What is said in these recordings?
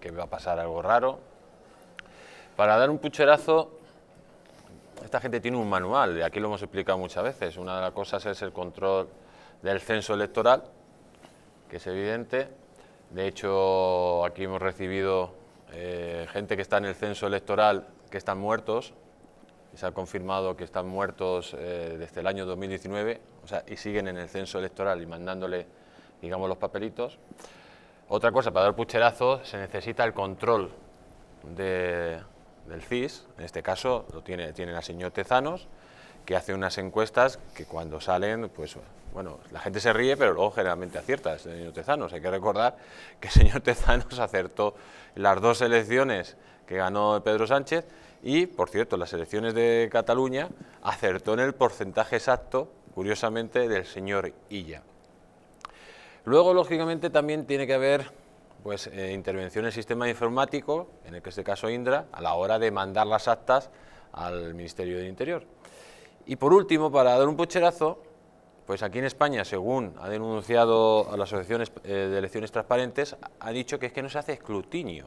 que, va a pasar algo raro. Para dar un pucherazo, esta gente tiene un manual, y aquí lo hemos explicado muchas veces. Una de las cosas es el control del censo electoral, que es evidente. De hecho, aquí hemos recibido eh, gente que está en el censo electoral que están muertos, y se ha confirmado que están muertos eh, desde el año 2019, o sea, y siguen en el censo electoral y mandándole, digamos, los papelitos. Otra cosa, para dar pucherazo se necesita el control del CIS, en este caso lo tiene, tiene señor Tezanos, que hace unas encuestas que cuando salen, pues bueno, la gente se ríe, pero luego generalmente acierta el señor Tezanos. Hay que recordar que el señor Tezanos acertó las dos elecciones que ganó Pedro Sánchez y, por cierto, las elecciones de Cataluña acertó en el porcentaje exacto, curiosamente, del señor Illa. Luego, lógicamente, también tiene que haber pues, eh, intervención en el sistema informático, en el que este caso Indra, a la hora de mandar las actas al Ministerio del Interior. Y por último, para dar un pocherazo, pues aquí en España, según ha denunciado a la Asociación eh, de Elecciones Transparentes, ha dicho que es que no se hace escrutinio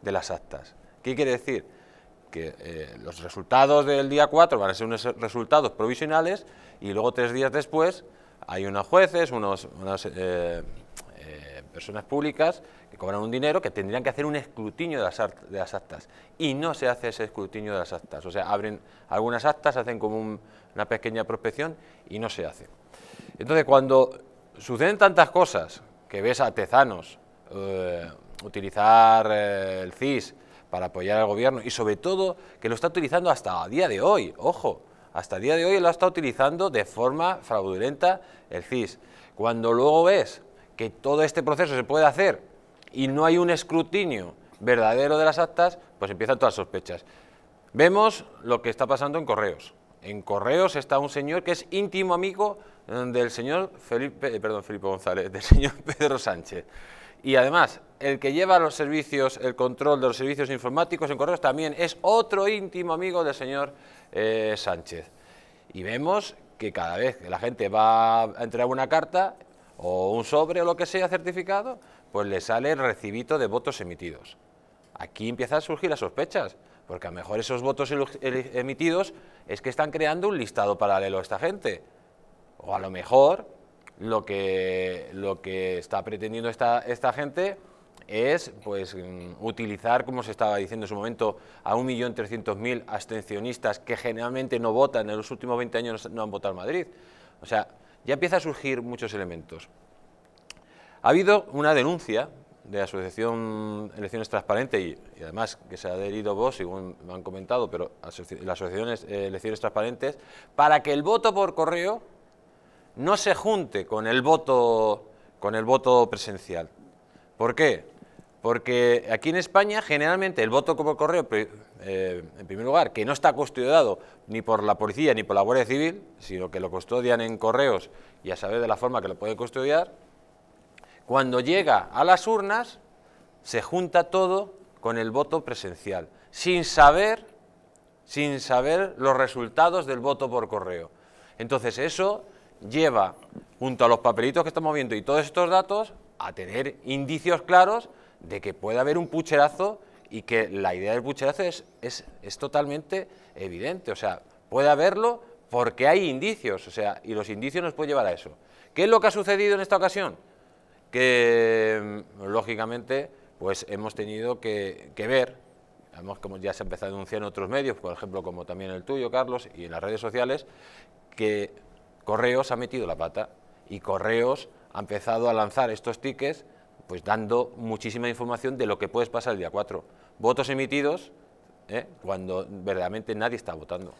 de las actas. ¿Qué quiere decir? Que eh, los resultados del día 4 van a ser unos resultados provisionales y luego tres días después hay unos jueces, unos, unas eh, eh, personas públicas que cobran un dinero que tendrían que hacer un escrutinio de las, de las, actas y no se hace ese escrutinio de las actas. O sea, abren algunas actas, hacen como una pequeña prospección y no se hace. Entonces, cuando suceden tantas cosas que ves a tezanos eh, utilizar el CIS para apoyar al gobierno y sobre todo que lo está utilizando hasta a día de hoy, ojo, hasta el día de hoy lo está utilizando de forma fraudulenta el CIS. Cuando luego ves que todo este proceso se puede hacer y no hay un escrutinio verdadero de las actas, pues empiezan todas las sospechas. Vemos lo que está pasando en Correos. En Correos está un señor que es íntimo amigo del señor Felipe, eh, perdón, Felipe González, del señor Pedro Sánchez. Y además, el que lleva los servicios, el control de los servicios informáticos en correos también es otro íntimo amigo del señor eh, Sánchez. Y vemos que cada vez que la gente va a entregar una carta o un sobre o lo que sea certificado, pues le sale el recibito de votos emitidos. Aquí empiezan a surgir las sospechas, porque a lo mejor esos votos emitidos es que están creando un listado paralelo a esta gente o a lo mejor lo que, lo que está pretendiendo esta, esta gente es pues, mm, utilizar, como se estaba diciendo en su momento, a 1.300.000 abstencionistas que generalmente no votan, en los últimos 20 años no han votado en Madrid. O sea, ya empieza a surgir muchos elementos. Ha habido una denuncia de la Asociación Elecciones Transparentes, y, y, además que se ha adherido vos, según me han comentado, pero la Asociación Elecciones Transparentes, para que el voto por correo no se junte con el voto, con el voto presencial. ¿Por qué? Porque aquí en España generalmente el voto por correo, eh, en primer lugar, que no está custodiado ni por la policía ni por la Guardia Civil, sino que lo custodian en correos y a saber de la forma que lo puede custodiar, cuando llega a las urnas se junta todo con el voto presencial, sin saber, sin saber los resultados del voto por correo. Entonces eso lleva, junto a los papelitos que estamos viendo y todos estos datos, a tener indicios claros de que puede haber un pucherazo y que la idea del pucherazo es, es, totalmente evidente. O sea, puede haberlo porque hay indicios, o sea, y los indicios nos pueden llevar a eso. ¿Qué es lo que ha sucedido en esta ocasión? Que, mm, lógicamente, pues hemos tenido que, ver, como ya se ha empezado a denunciar en otros medios, por ejemplo, como también el tuyo, Carlos, y en las redes sociales, que Correos ha metido la pata y Correos ha empezado a lanzar estos tickets pues dando muchísima información de lo que puede pasar el día 4. Votos emitidos ¿eh? cuando verdaderamente nadie está votando.